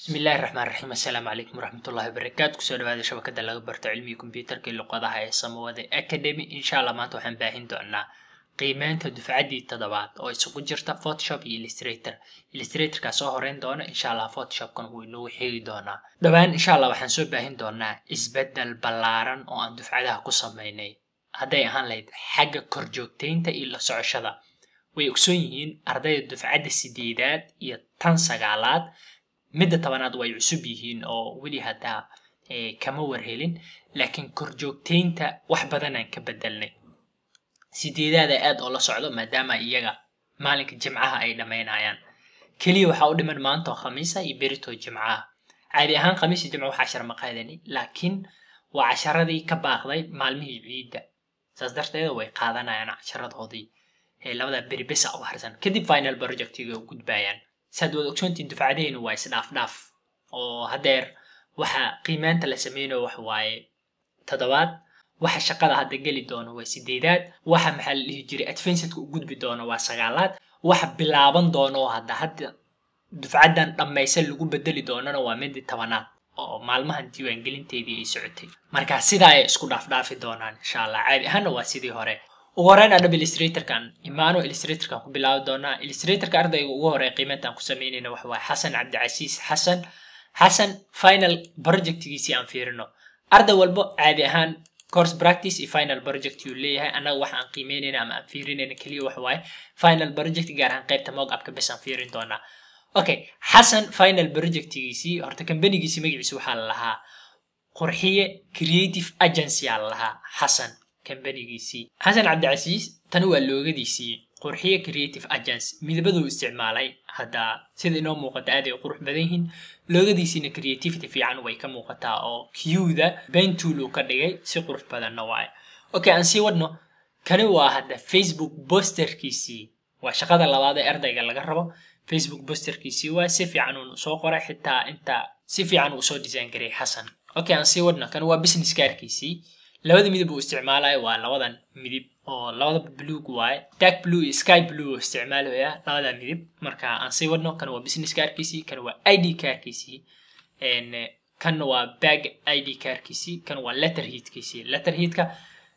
bismillahi raxmaan raxiim assalaamu calaykum waraxmatullahi wabarakaatu kusoo dhawaada shabakada laga barto cilmiga kombyuutarka iyo luqadaha ee samawada academy insha allah maanta waxaan baahin doonaa qiimeynta dufcaddii toddobaad oo isugu jirta photoshop iyo illustrator illustratorkaa soo horeyn doono insha allah photoshopkan wuu inoogu xeegi doonaa dhowaan insha allah waxaan soo baahin doonaa isbeddel ballaaran oo aan dufcadaha ku samaynay hadday ahaan lahayd xagga korjoogteynta iyo la socoshada way ogsoon yihiin ardayda dufcadda sideedaad iyo tan sagaalaad midda tobanaad way cusub yihiin oo weli haddaa eh, kama warhelin laakiin korjoogtaynta wax badanaan ka bedelnay sideedaada aad oo la socdo maadaama iyaga maalinka jimcaha ay dhammaynayaan keliya waxaa u dhiman maanto khamiisa iyo berito jimcaha caadi ahaan khamiis iyo jimca wax cashar ma laakiin waa casharadii ka baaqday maalmihii ciidda saas darteeda way qaadanayaan casharadoodii eh, labada beri besa ah u harsan kadib final projectiga u gudbayaan saad wad ogsoontiin dufcadaheynu waa isdhaafdhaaf oo hadeer waxa qiimaynta la sameynayo wax waaye toddobaad waxa shaqada hadda geli doono waa sideedaad waxa maxaa la dhihi jiray advensadka u gudbi doono waa sagaalaad waxa bilaaban doono hadda hadda dufcaddan dhammaysan lagu bedeli doonana waa midii tobanaad oo maalmahan diiwaangelinteedii ay socotay marka sidaa ay isku dhaafdhaafi doonaan insha allah caadi ahaana waa sidii hore ugu horeyn adhab illustratorkan imaano illustratorkan ku bilaabi doonaa illustratorka ardayga ugu horeey qiimayntaan ku sameynayna waxa xasan cabdicasiis xasan xasan final projectgiisii aan fiirino arday walbo caadi ahaan course practice iyo final project yuu leeyahay annaga waxa aan qiimeynayna ama aan fiirinayna keliya waxa final project gaar ahaan qaybta mock upka bes aan fiirin doonaa okay xasan final projectgiisii horta kambanigiisii magaciisa waxaa la lahaa qurxiye creative agency aa la lahaa xasan kambanigiisii xasan cabdicasiis tan waa loogadiisii qurxiye creative agence midabadu isticmaalay hadda sida inoo muuqata aaday qurux badan yihiin loogadiisiina creativity fiican way ka muuqataa oo qda bentul ka dhigay si qurux badanna waay okay aan sii wadno kani waa hadda facebook bosterkiisii waa shaqada labaad ee ardayga laga rabo facebook bosterkiisii waa si fiican uun soo qoray xitaa inta si fiican uusoo soo design gareeyay xasan okay aan sii wadno kani waa business labada midab uu isticmaalayo waa labadan midib oo labadaba blug waaye dark blue iyo sky blue isticmaalaya labada midib marka aan sii wadno kan waa business kaarkiisii kan waa i d kaarkiisii kanna waa bag i d kaarkiisii kan waa letter heatkiisii letter heatka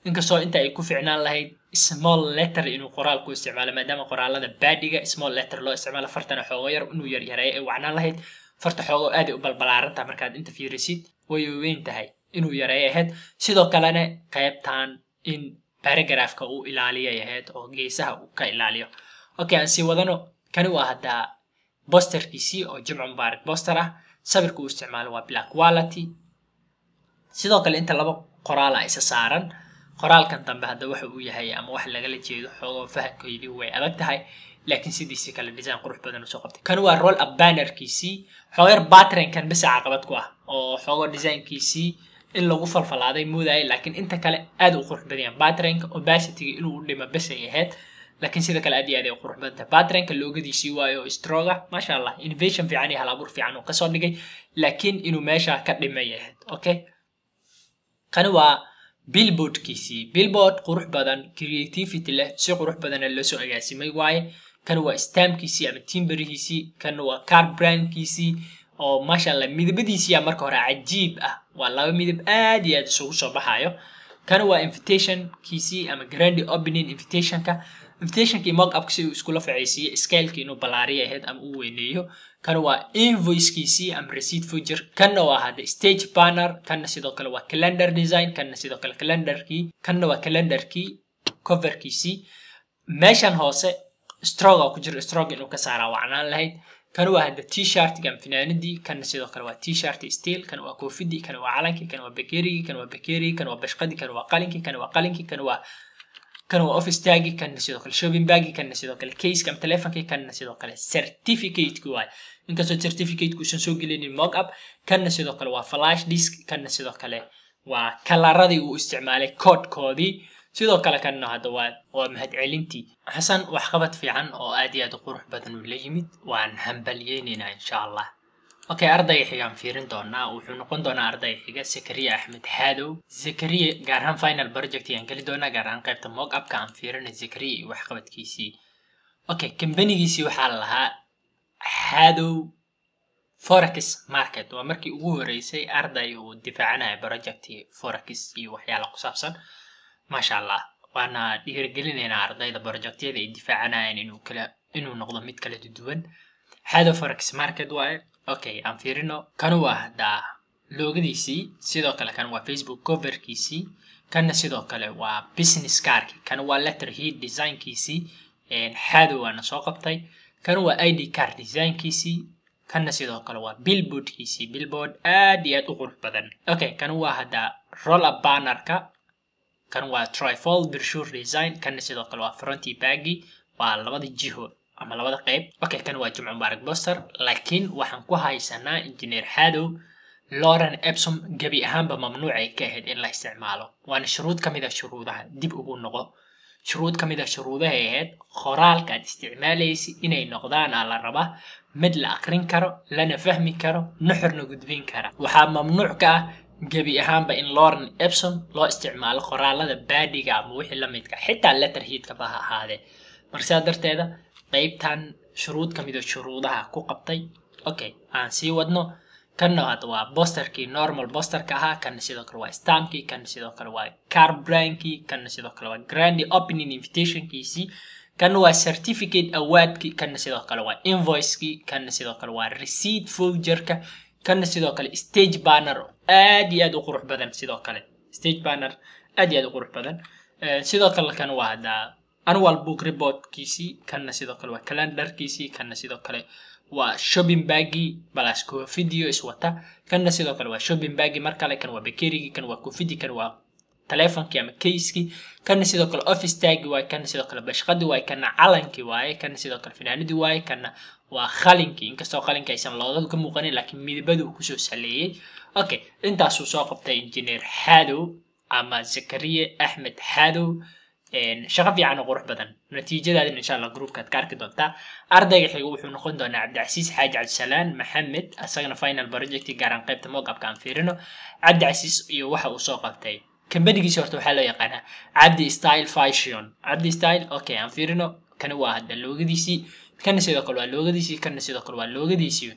inkastoo inta ay ku ficnaan lahayd small letter inuu qoraalku isticmaalo maadaama qoraalada baadiga small letter loo isticmaalo fartana xoogo yar inuu yaryareeyo ay wacnaan lahayd farta xoogo aaday u balbalaarantaha markaad inta fiirisid way weyn tahay inuu yareey ahayd sidoo kalena qaybtan in baragrafka uu ilaaliyay ahayd oo geesaha uu ka ilaaliyo okay aan sii wadano kani waa haddaa bosterkiisii oo jimco mubaarak boster ah sawirka uu isticmaalo waa black quality sidoo kale inta laba qoraala isa saaran qoraalkan dambe hadda waxa uu yahay ama wax lagala jeedo xoogoo fahankoydii way adag tahay laakiin sidiisii kale design qurux badan usoo qabtay kan waa roll up bannerkiisii xooyar batrenkan basa caqabad ku ah oo xoogo designkiisii in lagu falfalaaday moodaya laakiin inta kale aad u qurux badayaan batreenka obasitiga inuu dhimo besay ahayd laakiin sida kale aad iyo aad ay qurux badan tahay loogadiisii waayo stroga masha allah innovation fiican iyo halabuur fiican uu kasoo dhigay laakiin inuu meesha ka dhimay ahayd okay kani waa billboardkiisii billboard qurux badan creativity leh si qurux badana lasoo agaasimay waaye kan waa stamkiisii ama timberihiisii kan waa car brandkiisii oo masha allah midabadiisiiyaa marka hore cajiib ah waa laba midab aad iyo aad isugu soo baxayo kana waa invitationkiisii ama grandi opening invitationka invitationkii mock upka si uu iskula facaysiiye scaleki inuu balaariya ahayd ama uu weyneeyo kana waa invoicekiisii ama receipt fuger kanna waa hadda stage banner kanna sidoo kale waa calendar design kanna sidoo kale calendarkii kanna waa calendarkii coverkiisii meeshan hoose stroga ku jiro strog inuu ka saaraa waa lahayd kan waa hada tshartigan fanaanadii kana sidoo kale waa tshirt stil kan waa koofidii kan waa calankii kan waa bakerigii kan waa bakerigii kan waa bashqadii kan waa qalinkii kan waa qalinkii kan waa kan waa office tagi kana sidoo kale shopping bagi kana sidoo kale case telefonkii kana sidoo kale certificate waay inkastoo certificate uusan soo gelinin mock up kana sidoo kale waa flash disk kana sidoo kale waa kalaradii uu isticmaalay koodkoodii sidoo kale kanno haddawaad waa mahadcelintii xasan waxqabad fiican oo aad iyo aad u qurux badan uu la yimid waan hambalyeynayna insha allah okay ardayga xigaan fiirin doonaa wuxuu noqon doonaa ardayga xiga zakariya axmed xaadow zakariya gaar ahaan final project ayaan geli doonaa gaar ahaan qaybta mock upka aan fiirina zakariya iyo waxqabadkiisii okay kambanigiisii waxaa lahaa xaadow forex market waa markii ugu horeysay arday uu difaacanayo projecti forex iyo waxyaala ku saabsan maasha allah waana dhiirigelinaynaa ardayda brojectyada ay difaacanayaan inuu kala inuu noqdo mid kala duwan head of forex market waaye okay aan fiirino kan waa haddaa loogadiisii sidoo kale kan waa facebook coverkiisii kanna sidoo kale waa business carki kan waa letter heat designkiisii xaadow waana soo qabtay kan waa id card designkiisii kanna sidoo kale waa billboardkiisii billboard aad iyo aad u qurux badan okay kan waa haddaa roll up bannerka kan waa trifold brshur design kana sidoo kale waa fronty baggi waa labada jiho ama labada qayb okay kan waa jimco mubaarak boster laakiin waxaan ku haysanaa engineer xadow loren epsom gebi ahaanba mamnuucay ka ahayd in la isticmaalo waana shuruud ka mid a ah shuruudaha dib ugu noqo shuruud ka mid a ah shuruudahay ahayd qoraalka aad isticmaalaysa inay noqdaan aa la rabaa mid la akrin karo lana fahmi karo nuxurna gudbin kara waxaa mamnuuc ka ah gebi ahaanba in loren epson loo isticmaalo qoraalada baadiga ama wixii la midka xitaa letterhiidka ba ha ahaadee marka darteeda qeybtan shuruud ka mido shuruudaha ku qabtay okay aan sii wadno kanna waa bosterkii normal bosterka ahaa kanna sidoo kale waa stamkii kanna sidoo kale waa carbranki kanna sidoo kale waa grandi opening invitationkiisii kanna waa certificate awardkii kanna sidoo kale waa invoicekii kanna sidoo kale waa receipt voucherka kanna sidoo kale stage banner aad iyo aad u qurux badan sidoo kale stage banner aad iyo aad u qurux badan eh, sidoo kale kan waa hadaa annual book reportkiisii kanna sidoo kale waa calendarkiisii kanna sidoo kale waa shopping baggi balas covidio iswata kanna sidoo kale waa shopping baggi mar kale kan waa bakerigii kan waa covidi kan waa telefonkii ama kayskii kanna sidoo kale office tagi waaye kanna sidoo kale bashqadii waaye kanna calankii waaye kanna sidoo kale finaanadii waaye kanna waa qalinkii inkastoo qalinka aysan loodadu ka muuqanin laakiin midabadu kusoo saleeyey okay intaasuu soo qabtay injineer xaadow ama zakariye axmed xaadow shaqo fiican oo qurux badan natiijadaadin insha allah groupkaad ka arki doontaa ardayga xiga wuxuu noqon doonaa cabdicasiis xaaji cabdisalaan maxamed asagana final project gaaraan qaybta moqabka aan fiirino cabdicasiis iyo waxa uu soo qabtay kambanigiisi horta waxaa loo yaqaanaa cabdi style fashion cabdi style okay aan fiirino kana waa hadda loogadiisii kana sidoo kale waa loogadiisii kana sidoo kale waa loogadiisii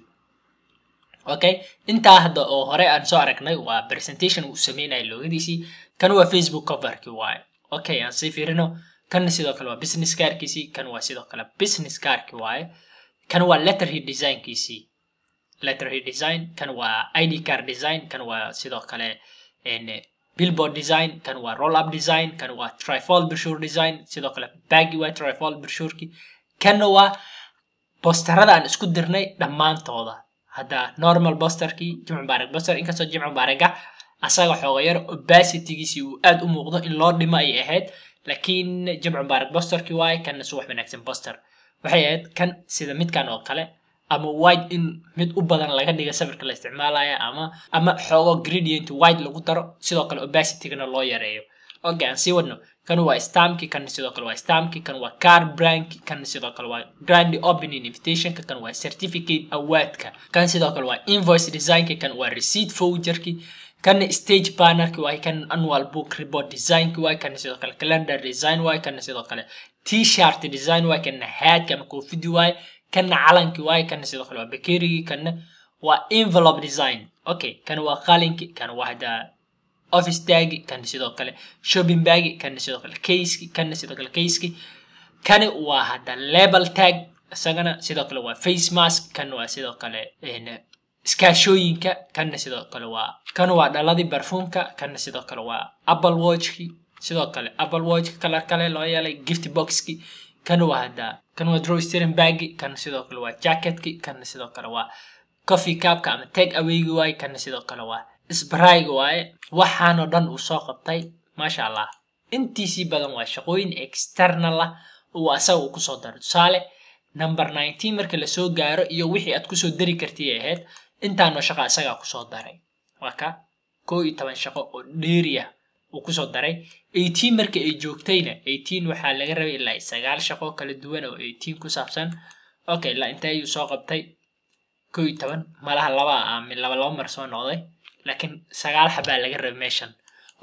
okay intaa hadda oo hore aan soo aragnay waa presentation uu sameynaya loogadiisii kan waa facebook coverki waayo okay aan sii fiirino kan sidoo kale waa business kaarkiisii kan waa sidoo kale business kaarki waaye kan waa letter designkiisii letter design kan waa id card design kan waa sidoo kale billboard design kan waa roll up design kan waa trifol broshure design sidoo kale bagi waa trifol broshureki kanna waa boosterada aan isku dirnay dhammaantooda hadda normal bosterkii jimc mubaarak boster inkastoo jimca mubaaraga asaga yar obasitigiisii uu aad u muuqdo in loo dhimo ay ahayd laakiin jimc mubaarak bosterkii waaye kanna suwax wanaagsan boster waxay ahayd kan sida midkan oo kale ama wide in mid u badan laga dhiga sawirka la isticmaalaya ama ama xoogo gradient white lagu daro sidoo kale obasitigana loo yareeyo okay aan sii wadno kan waa stamki kan sidoo kale waa stamki kan waa car brank kan sidoo kale waa grand opening invitationka kan waa certificate awaadka kan sidoo kale waa invoice designka kan waa receipt folderki kan stage bannerki waay kan annual book report designki waay kan sidoo kale calendar design waay kan sidoo kale t-shirt design waay kana haadka ama koofidi waay kana calanki waay kana sidoo kale waa bakerigi kana waa envelope design okay kana waa qalinki kana waa hadaa office dagi kana sidoo kale shopping bagi kana sidoo kale kayski kana sidoo kale kayski kani waa hadda label tag isagana sidoo kale waa face mask kan waa sidoo kale eh, iskaashooyinka kana sidoo kale waa kan waa dhaladii barfuumka kana sidoo kale waa apple watchki sidoo kale apple watch kalar kale loo yeelay gift boxki kan waa hadda kan waa draw steering bagi sidoo kale waa jacketki kana sidoo kale waa coffee cupka ama take awaygi waay kana sidoo kale waa sbaraig waaye waxaanoo dhan uu soo qabtay maasha allah intiisii badan waa shaqooyin external ah uu asaga uu kusoo daro tusaale number nineteen marka lasoo gaaro iyo wixii aad kusoo dari kartay ahayd intaanoo shaqo asagaa kusoo daray waa ka koo iyo toban shaqo oo dheeriah uu kusoo daray eighteen marka ay joogtayna eighteen waxaa laga rabay ilaa sagaal shaqo kala duwan oo eighteen ku saabsan okay ilaa intee ayuu soo qabtay koo iyo toban malaha labaa ah, aamin laba laba mar soo noqday laakiin sagaal xabaa laga raba meeshan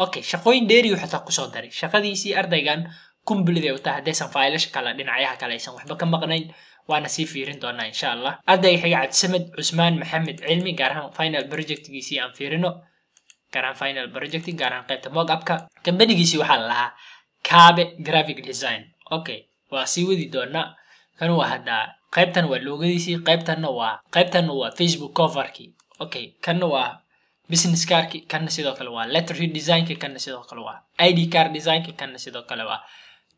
okay shaqooyin dheeri wuxuu taa kusoo daray shaqadiisii ardaygan kumbilid ay u tahay haddaysan faylasha kale dhinacyaha kale aysan waxba ka maqnayn waana sii fiirin doonaa insha allah ardayga xiga cabdisamed cusmaan maxamed cilmi gaar ahaan final projectgiisii aan fiirino gaar ahaan final project gaar ahaan qaybta mog upka kambanigiisii waxaa la lahaa kaabe graphic design okay waa sii wadi doonaa kan waa haddaa qaybtan waa loogadiisii qaybtanna waa qaybtanna waa facebook coverkii okay kanna waa business carki kanna sidoo kale waa letter redesignka kanna sidoo kale waa id car designka kanna sidoo kale waa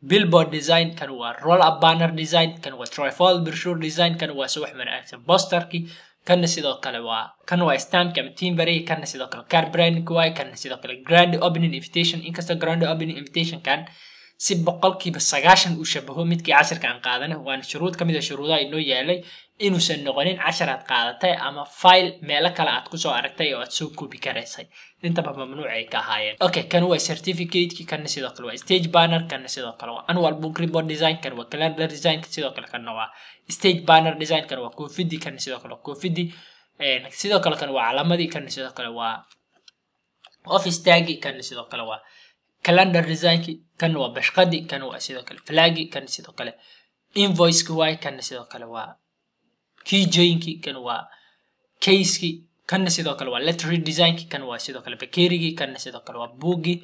billboard design kan waa roll up banner design kan waa trifol brochure design kan waa subax manaagsan bosterki kanna sidoo kale waa kan waa standka ama teambery kanna sidoo kale car branding waay kanna sidoo kale grand opening invitation inkastoo grand opening invitation kan si boqolkiiba sagaashan uu shabaho midkii casirka aan qaadana waana shuruud ka mid a ah shuruudaha inoo yaalay inuusan noqonin cashar aad qaadatay ama file meelo kale aad kusoo aragtay oo aad soo koobi karaysay intaba mamnuucay ka ahaayeen okay kan waa certificateki kana sidoo kale waa stage banner kana sidoo kale waa annual book report design kan waa calendar design sidoo kale kana waa stage banner design kan waa koofidi kana sidoo kale koofidi sidoo kale kan waa calaamadii kana sidoo kale waa office tagi kana sidoo kale waa calendar designki kan waa bashqadi kan waa sidoo kale flagi kan sidoo kale invoiceki waay kana sidoo kale waa kiijooyinkii kan waa kayskii kanna sidoo kale waa lettery designkii kan waa sidoo kale bakerigii kanna sidoo kale waa buuggii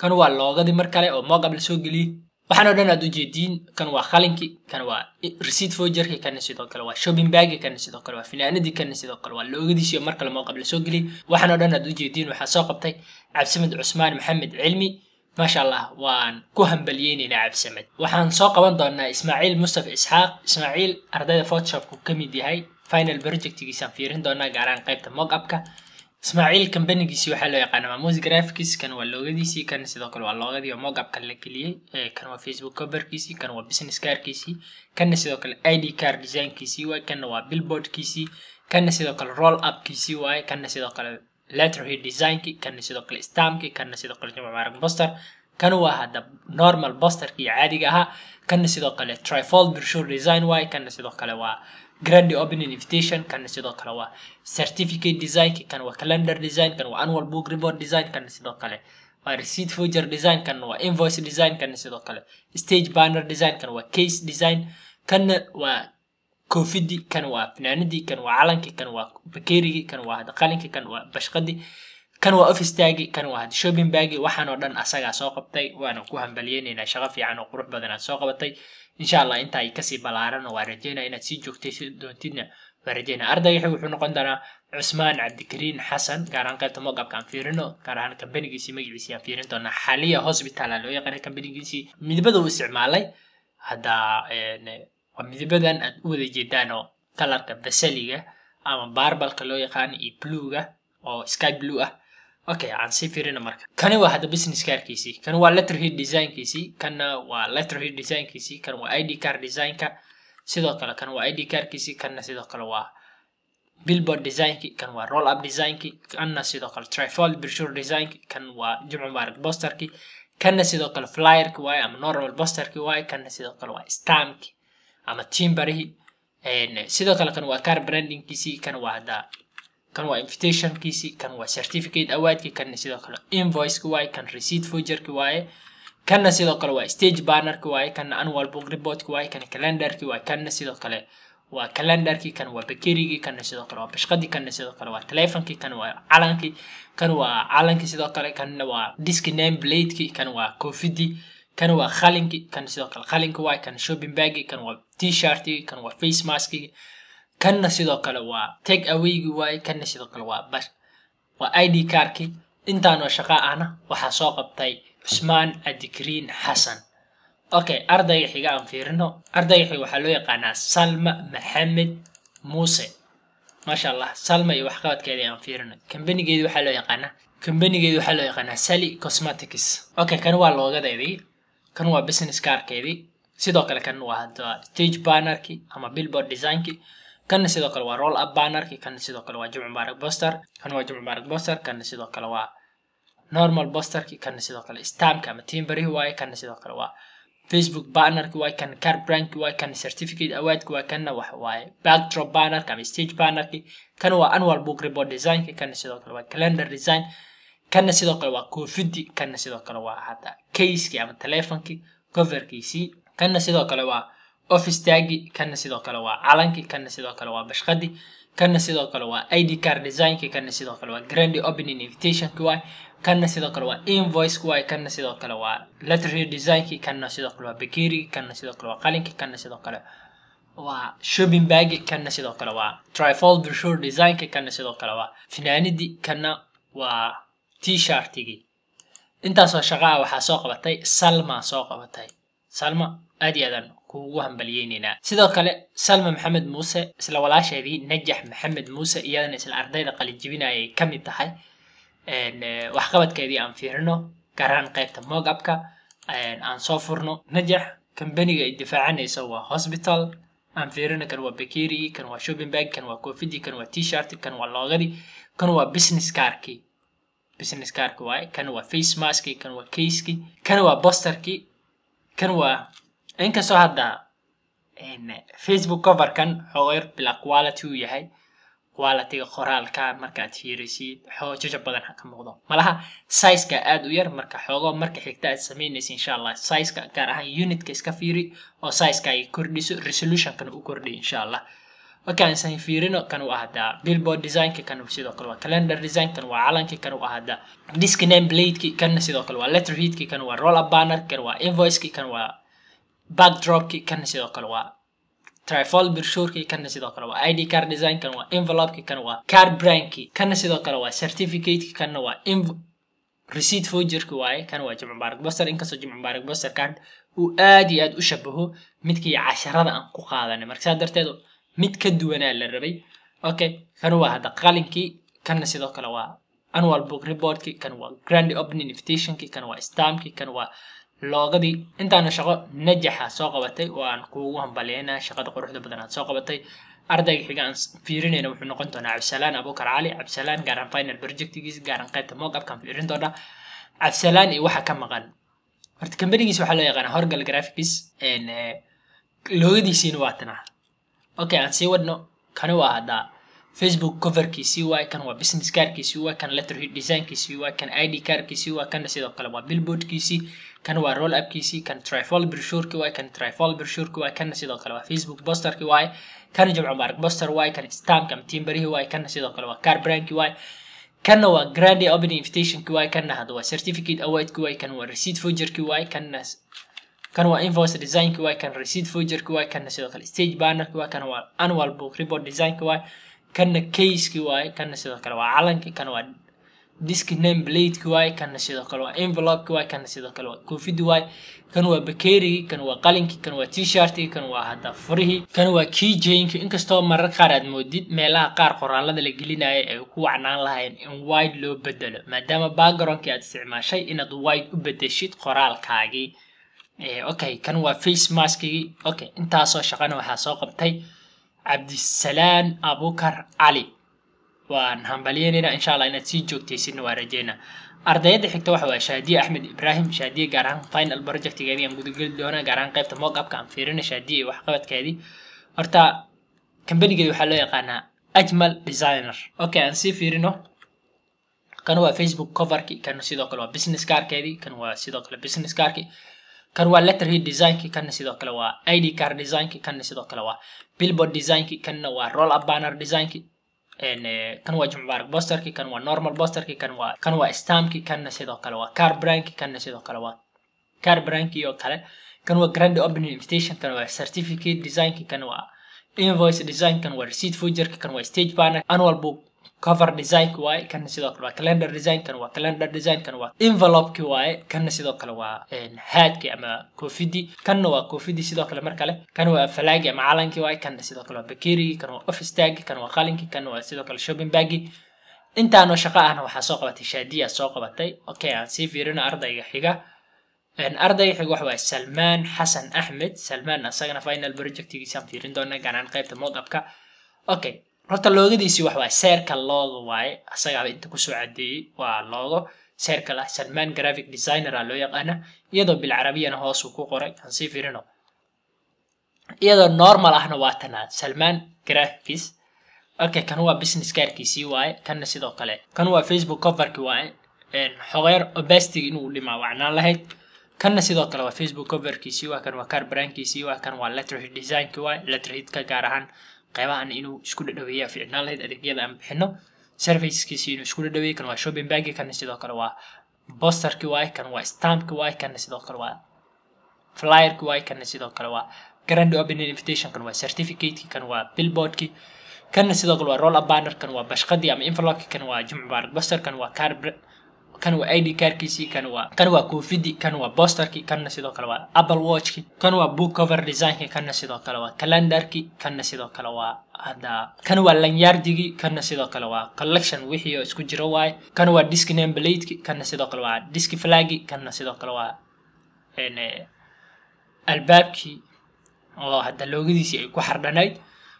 kan waa loogadii mar kale oo moqab lasoo geliyey waxaan o dhan aad ujeediin kan waa qalinkii kan waa receipt forgerkii kana sidoo kale waa shopping baggi kana sidoo kale waa finaanadii kana sidoo kale waa loogadiisii mar kale mooqab lasoo geliyey waxaan o dhan aad ujeediin waxaa soo qabtay cabdisamed cusmaan maxamed cilmi maasha allah waan ku hambaliyeyneynaa cabdisamed waxaan soo qaban doonaa ismaaciil mustafa isxaaq ismaaciil ardayda photoshopku ka mid yahay final projectgiisaan fiirin doonaa gaaraan qaybta mockupka ismaaciil kambanigiisii waxaa loo yaqaana mamus graphics kan waa loogadiisii kan sidoo kale waa loogadii oo mockupkan la geliyey eh, kan waa facebook coverkiisii kan waa business cardkiisii kanna sidoo kale id card designkiisii waay kanna waa billboardkiisii kanna sidoo kale roll upkiisii waaye kanna sidoo kale letterhead designkii kana sidoo kale stamkii kana sidoo kale jumcmaaran boster kan waa hadda normal bosterkii caadiga ahaa kana sidoo kale trifold brochure design waay kana sidoo kale waa grandi opening invitation kana sidoo kale waa certificate design kan waa calendar design kan waa annual book report design kana sidoo kale waa receipt future design kan waa invoice design kana sidoo kale stage banner design kan waa case design kana waa koofidii kan waa fanaanadii kan waa calankii kan waa bakeerigii kan waa hada qalinkii kan waa bashqadii kan waa ofistaagii kan waa hada shopping waxaanoo dhan asagaa soo qabtay waana ku hambaliyeynaynaa shaqo fiican oo qurux badanaad soo qabatay insha allah inta ay kasii ballaaranna waa rajeynaa inaad sii joogtaysi doontidna waa rajeynaa ardaygaxi wuxuu noqon doonaa cusmaan cabdikariin xasan gaar ahaan qaybta moqabka aan fiirino gaar ahaan kambanigiisii magaciisii aan fiirin doonaa xaliya hosbitaala loo yaqaana kambanigiisii midbada uu isticmaalay hadda eh, waa midabadan aad u wada jeedaan oo kalarka basaliga ama baarbalka loo yaqaan iyo bluega oo sky blue ah okay aan sii fiirina marka kani waa hadda business kaarkiisii kan waa letterhead designkiisii kanna waa letterhead designkiisii kan waa id card designka sidoo kale kan waa id cardkiisii kanna sidoo kale waa billboard designkii kan waa roll up designkii kanna sidoo kale trifold brochure designkii kan waa jimco mubaarak posterkii kanna sidoo kale flyerki waaye ama normal posterki waaye kanna sidoo kale waa stamki ama timbari sidoo kale kan waa car brandingkiisii kan waa hadda kan waa invitationkiisii kan waa certificate awaadki kanna sidoo kale invoiceki waaye kan receipt fogerki waaye kanna sidoo kale waa stage bannerki waaye kanna annual book reportki waaye kan calendarki waaye kanna sidoo kale waa calendarkii kan waa bakerigii kanna sidoo kale waa bashqadii kanna sidoo kale waa telefonkii kan waa calankii kan waa calankii sidoo kale kanna waa diski name bladekii kan waa covidii kan waa qalinki kan sidoo kale qalinka waay kan shopping bagi kan waa t-shirti kan waa face maski kanna sidoo kale waa take awaygi waaye kanna sidoo kale waa bas waa id karki intaanoo shaqa ahna waxaa soo qabtay cusmaan adikriin xasan okay ardayga xiga aan fiirino ardayga waxaa loo yaqaanaa salma maxamed muuse maasha allah salma iyo waxqabadkeeda aan fiirino kambanigeeda waxaa loo yaqaanaa kambanigeeda waxaa loo yaqaanaa sally cosmetics okay kan waa looga kan waa business kaarkeedii sidoo kale kan waa stage bannerki ama billboard designkii kanna sidoo kale waa roll up bannerki kanna sidoo kale waa jimc mubarak boster kan waa jimc mubarak boster kanna sidoo kale waa normal bosterki kanna sidoo kale stamka ama timberihi waaye kanna sidoo kale waa facebook bannerki waaye kanna car brandki waaye kanna certificate awaadki waaye kanna wax waaye backdrop bannerki ama stage bannerki kana waa annual book report designki kanna sidoo kale waa calendar design kanna sidoo kale waa koofidi kanna sidoo kale waa hataa keyskii ama telefonkii coverkiisii kanna sidoo kale waa office tagi kanna sidoo kale waa calankii kanna sidoo kale waa bashqadii kanna sidoo kale waa id car designkii kanna sidoo kale waa grandi opening invitationki waay kanna sidoo kale waa invoice kuwaay kanna sidoo kale waa lettery designkii kanna sidoo kale waa bakerigii kanna sidoo kale waa qalinkii kanna sidoo kale waa shopping bagi kanna sidoo kale waa trifol broshure designkii kanna sidoo kale waa finaanidii kanna waa t shirtigii intaasoo shaqaa waxaa soo qabatay salma soo qabatay salma aad iyo aadaan kuugu hambaliyeynenaa sidoo kale salma maxamed muuse isla walaasheedii najax maxamed muuse iyadana isla ardayda qalijibinayay ka mid tahay eh, waxqabadkeedii aan fiirino garaan qaybta mogabka aan soo furno najax kambaniga ay difaacanayso waa hosbital aan fiirino kan waa bakerigii kan waa shopping bag kan waa coofidii kan waa t-shirti kan waa loogadii kan waa business carkii business carka waay kan waa face maskii kan waa kayskii kan waa bosterkii kan waa inkastoo hadda facebook coverkan xoogeer bilaa quality uu yahay qualityga qoraalka markaad fiiraysid xoojaja badan ka muuqdo malaha sizeka aada u yar marka xoogo marka xigta aad samaynaysa insha allah sizeka gaar ahaan unitka iska fiiri oo sizeka ay kordhiso resolutionkana u kordhiy insha allah markaan fiirino kan waa hadaa billboard designka kan sidoo kale waa calendar design kan waa calanka kan waa hadaa diski name bladeki kanna sidoo kale waa letter headki kan waa roll up waa invoiceki kan waa backdropki kanna sidoo kale waa trifol brshureki kanna sidoo kale waa id car design waa envelopeki kan waa car branki kanna sidoo kale waa certificateki kanna waa receipt fogerka waaye kan waa jimc mubaarak boster inkastoo jimc mubaarak bosterkan uu aad iyo aad u shabaho midkii casharada aan ku qaadanay marka saa darteed mid ka duwanaa la rabay okay kan waa hadda qalinkii kanna sidoo kale waa annual book reportkii kan waa grand opening invitationkii kan waa stamkii kan waa loogadii intaana shaqo najaxa soo qabatay oo aan kuugu shaqada quruxda badan soo qabatay ardayga xiga aan fiirinayna wuxuu noqon doonaa cabdisalaan abuukar cali cabdisalaan gaaran final projectgiis gaaran qaybta moqabkaan fiirin doonaa cabdisalaan iyo waxa ka maqan horta kambanigiis waxaa loo yaqaanaa horgal graphics eh, loogadiisiina waa okay aan sii wadno kani waa haddaa facebook coverkiisii waay kan waa business kaarkiisii waay kan letterhead designkiisii waay kan id kaarkiisii waay kana sidoo kale waa billboardkiisii kan waa roll upkiisii kan trifol brishurki waay kan trifol brishurki waay kana sidoo kale waa facebook posterki waay kana jimco mubaarak poster waay kan stamka mtiimbarihi waay kana sidoo kale waa car brandki waay kanna waa grande opening invitationki waay kanna hadda waa certificate awardki waay kan waa receipt forgerki waay kanna kan waa invoice designki waay kan receipt fogerki waay kanna sidoo kale stage bannerki waay kana waa annual book report designki waay kanna caseki waay kanna sidoo kale waa calanki kana waa disk name bladeki waay kanna sidoo kale waa envelopeki waay kanna sidoo kale waa koofidi waay kan waa bakerigi kan waa qalinki kan waa t kan waa hadda furihii kan waa keyjainki inkastoo marar qaar aad moodid meelaha qaar qoraalada la gelinaya ay ku wacnaan lahayn in wide loo bedelo maadaama backgroundkii aad isticmaashay inaad wide u bedeshid qoraalkaagii Eh, okay kan waa face maskigii okay intaasoo shaqana waxaa soo qabtay cabdisalaan abukar cali waan hambalyeynayna insha allah inaad sii joogtaysidna waa rajeynaa ardayda xigta waxa waa shaadiye axmed ibraahim shaadiye gaar ahaan final projectgeedii aan gudageli doonaa gaar ahaan qaybta moqabka aan fiirina shaadiye iyo waxqabadkeedii horta kambanigeed waxaa loo yaqaanaa ajmal designer okay aan sii fiirino kan waa facebook coverki kan sidoo kale waa business kaarkeedii kan waa sidoo kale business kaarki kan waa letterhead designkii kanna sidoo kale waa id car designkii kanna sidoo kale waa billboard designkii kanna waa roll up banner designkii eh, kan waa jumcubaarak bosterkii kan waa normal bosterkii kan waa kan waa stamkii kanna sidoo kale waa car brankii kanna sidoo kale waa car brankii oo kale kan waa grand opening invitation kan waa certificate designkii kan waa invoice design kan waa receipt fujerkii kan waa stage banner annual book cover designki waaye kana sidoo kale waa calendar designkan waa calendar designkan waa envelopeki waaye kanna sidoo kale waa haadki ama kofidi kanna waa kofidi sidoo kale mar kale kan waa falaagi ama calanki waaye kanna sidoo kale waa bakerigi kan waa office tagi kan waa qalinki kan waa sidoo kale shopping bagi intaanoo shaqo ahna waxaa soo qabatay shaadiya soo qabatay okay aan sii fiirina ardayga xiga ardayga xiga waxa waaye salmaan xasan axmed salmaan asagana final projectgiisaan fiirin doonaa gaanaan qaybta modabka okay horta loogadiisi wax waay seerka looga waaye asagaaba inta kusoo cadeeyey waa loogo seerka lah salman graphic designer a loo yaqaana iyadoo bilcarabiyana hoosuu ku qoray aan sii firino iyadoo normal ahna waa tanaa salman graphics okay kan waa business kaarkiisii waaye kanna sidoo kale kan waa facebook coverki waaye xogeer obestig inuu dhimaa wacnaan lahayd kanna sidoo kale waa facebook coverkiisii waa kan waa kaar baraankiisii waa kan waa letterhead designki waaye letterheadka gaar ahaan qeybahan inuu isku dhadhaweeya fiicnaan lahayd adeegyada aan bixino servicekiisi inuu isku dhadhaweeya kan waa shopping baggi kana sidoo kale waa bosterki waay kan waa stampki waay kana sidoo kale waa flyerki waay kana sidoo kale waa grand opening invitation kan waa certificateki kan waa billboardki kana sidoo kale waa roll abanner kan waa bashqadii ama inflopki kan waa jimc mubaarak buster kan waa carbr kan waa i kaarkiisii kan waa kan waa koofidi kan waa bosterki kanna sidoo kale waa apple watchki kan waa book cover designki kanna sidoo kale waa calendarki kanna sidoo kale waa hadda kan waa lanyardigi kanna sidoo kale waa collection wixii oo isku jiro waaye kan waa disk nambladeki kanna sidoo kale waa disk flagi kanna sidoo kale waa eh, albaabkii oo hadda loogadiisii ay ku xardhanayd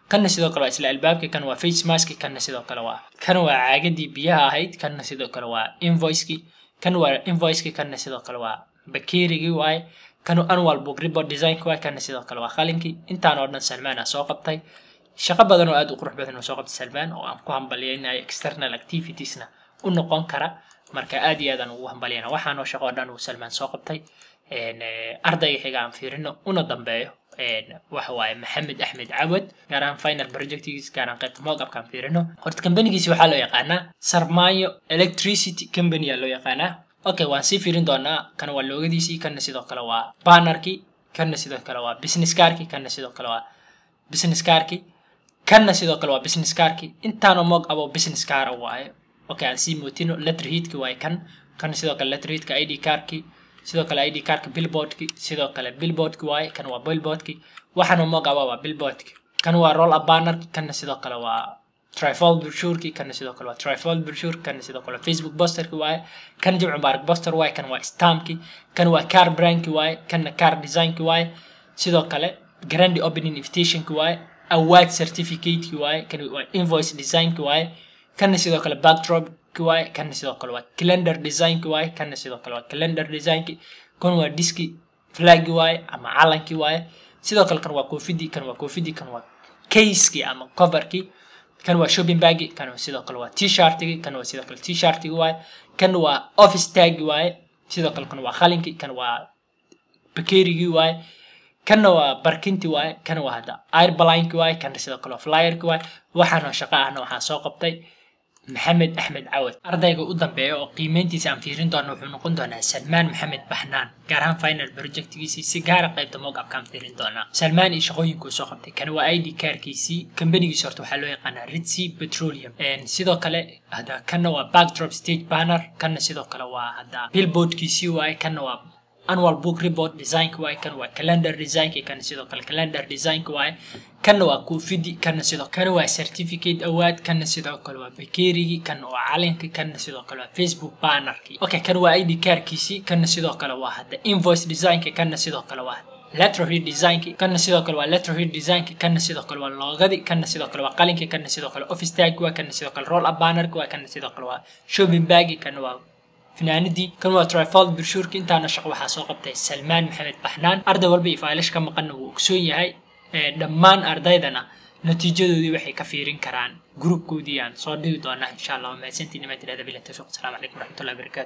kanna sidoo kale waa isla albaabka kan waa face mask kanna sidoo kale waa kan waa caagadii biyaha ahayd kanna sidoo kale waa invoiceki kan waa invoiceki kanna sidoo kale waa bakeerigii waay kan annual book report designka waay kanna sidoo kale waa qalinkii intaan oo dhan salmaan aa soo qabtay shaqo badan oo aad u qurux badan oo soo qabtay salmaan oo aan ku hambaliyaynayo external activitiesna u noqon kara marka aad iyo aadaan ugu hambalyana waxaanoo shaqo oo dhan uu salmaan soo qabtay ardayga xiga aan fiirino una dambeeyo waxawaaye maxamed axmed cawad gaar ahaan final projectgiis gaar ahaan qaybta mooqabkaan fiirino horta kambanigiisi waxaa loo yaqaanaa sarmayo electricity company aa loo yaqaanaa okay waan sii fiirin doonaa kana waa loogadiisii kana sidoo kale waa banarkii kana sidoo kale waa business karkii kana sidoo kale waa business karkii kana sidoo kale waa business karkii intaanoo moog abo business kara waaye okay aan sii mootino letter heatkii waaye kan kana sidoo kale letter heatka id karkii sidoo kale id cardka billboardki sidoo kale billboardki waaye kan waa billboardki waxaanu magaca waa billboardki kan waa roll abaner kanna sidoo kale waa trifol bulshuurki kanna sidoo kale waa trifol bulshuur kanna sidoo kale waa facebook bosterki waaye kan jimcu baarak boster waaye kan waa stamki kan waa car brandki waaye kanna car designki waaye sidoo kale grandi opening invitationki waaye award certificateki waaye kan waa invoice designki waaye kanna sidoo kale backdrop waa kana sidoo kale waa calendar designki waaye kana sidoo kale waa calendar designki kan waa diski flagi waaye ama calanki waaye sidoo kale kan waa koofidii kan waa koofidii kan waa kayskii ama coverkii kan waa shopping bagi kan sidoo kale waa t-shirtigi kan waa sidoo kale t-shirtigi waaye kan waa office tagi waaye sidoo kale kan waa qalinkii kan waa bakerigii waaye kanna waa barkinti waaye kana waa hadda airbalineki waaye kana sidoo kale waa flyerki waaye waxaanoo shaqa ahna waxaa soo qabtay maxamed axmed cawad ardayga u dambeeya oo qiimeyntiisa aan fiirin doona wuxuu noqon doonaa salmaan maxamed baxnaan gaar ahaan final projectigiisii si gaara ah qaybta moogabkaan fiirin doonaa salmaan iyo shaqooyinkuu soo qabtay kana waa i d kaarkiisii kambanigiisa horta waxaa loo yaqaanaa ritsi petroleum sidoo kale hadda kanna waa backdrop stage banner kanna sidoo kale waa hadda billboardkiisii waaye kanna waa annual book report designk waay kan waa calendar designk kan sidoo kale calendar designk waaye kanna waa koofidi kanna sidoo kale waa certificate award kanna sidoo kale waa bakeerigii kanna waa calinka kanna sidoo kale waa facebook bannerkii okay kan waa id kaarkiisii kanna sidoo kale waa hadda invoice designka kanna sidoo kale waa letterhead designki kanna sidoo kale waa letterhead designki kanna sidoo kale waa loogadi kanna sidoo kale waa qalinki kanna sidoo kale office tag waa kanna sidoo kale roll up bannerka waa kanna sidoo kale waa shopping bagi kanna waa finaanadii kan waa trifald birshuurka intaana shaqo waxaa soo qabtay salmaan maxamed baxnaan arday walba iyo faylash ka maqanna wuu ogsoon yahay dhammaan ardaydana natiijadoodii waxay ka fiirin karaan gruubkoodii aan soo dhibi doonaa insha allah mahadsantiin imaa tidhahda bilatafiq asalaamu calaykum raxmatullahi barakatu